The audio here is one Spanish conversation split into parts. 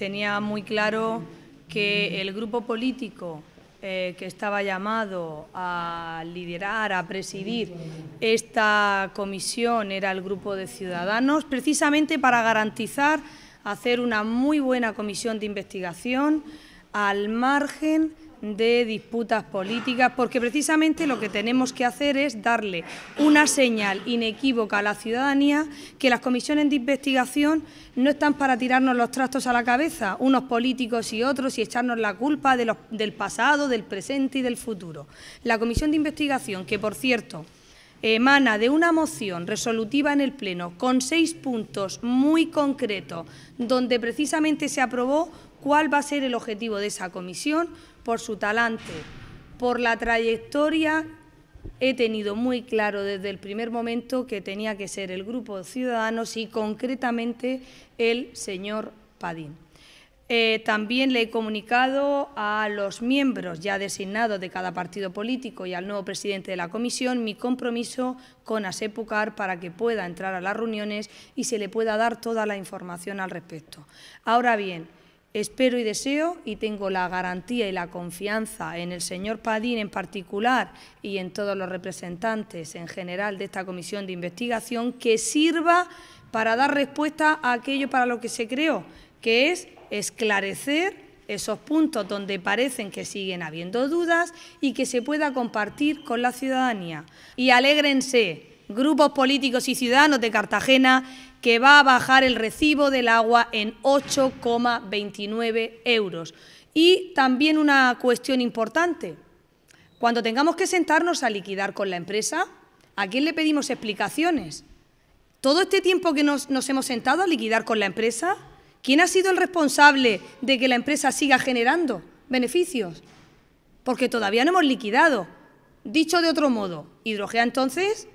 tenía muy claro que el grupo político eh, que estaba llamado a liderar, a presidir esta comisión era el grupo de ciudadanos, precisamente para garantizar hacer una muy buena comisión de investigación al margen de disputas políticas, porque precisamente lo que tenemos que hacer es darle una señal inequívoca a la ciudadanía que las comisiones de investigación no están para tirarnos los trastos a la cabeza, unos políticos y otros, y echarnos la culpa del pasado, del presente y del futuro. La comisión de investigación, que por cierto emana de una moción resolutiva en el Pleno con seis puntos muy concretos, donde precisamente se aprobó cuál va a ser el objetivo de esa comisión, por su talante, por la trayectoria. He tenido muy claro desde el primer momento que tenía que ser el grupo de ciudadanos y concretamente el señor Padín. Eh, también le he comunicado a los miembros ya designados de cada partido político y al nuevo presidente de la comisión mi compromiso con ASEPUCAR para que pueda entrar a las reuniones y se le pueda dar toda la información al respecto. Ahora bien, Espero y deseo y tengo la garantía y la confianza en el señor Padín en particular y en todos los representantes en general de esta comisión de investigación que sirva para dar respuesta a aquello para lo que se creó, que es esclarecer esos puntos donde parecen que siguen habiendo dudas y que se pueda compartir con la ciudadanía. Y alégrense grupos políticos y ciudadanos de Cartagena que va a bajar el recibo del agua en 8,29 euros. Y también una cuestión importante, cuando tengamos que sentarnos a liquidar con la empresa, ¿a quién le pedimos explicaciones? Todo este tiempo que nos, hemos sentado a liquidar con la empresa, ¿quién ha sido el responsable de que la empresa siga generando beneficios? Porque todavía no hemos liquidado. Dicho de otro modo, Hidrogea entonces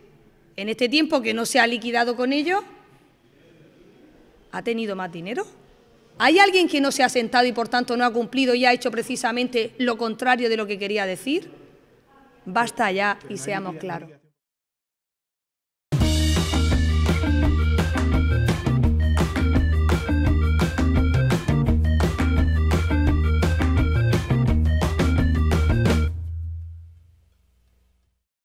en este tiempo que no se ha liquidado con ellos, ¿ha tenido más dinero? ¿Hay alguien que no se ha sentado y por tanto no ha cumplido y ha hecho precisamente lo contrario de lo que quería decir? Basta ya y seamos claros.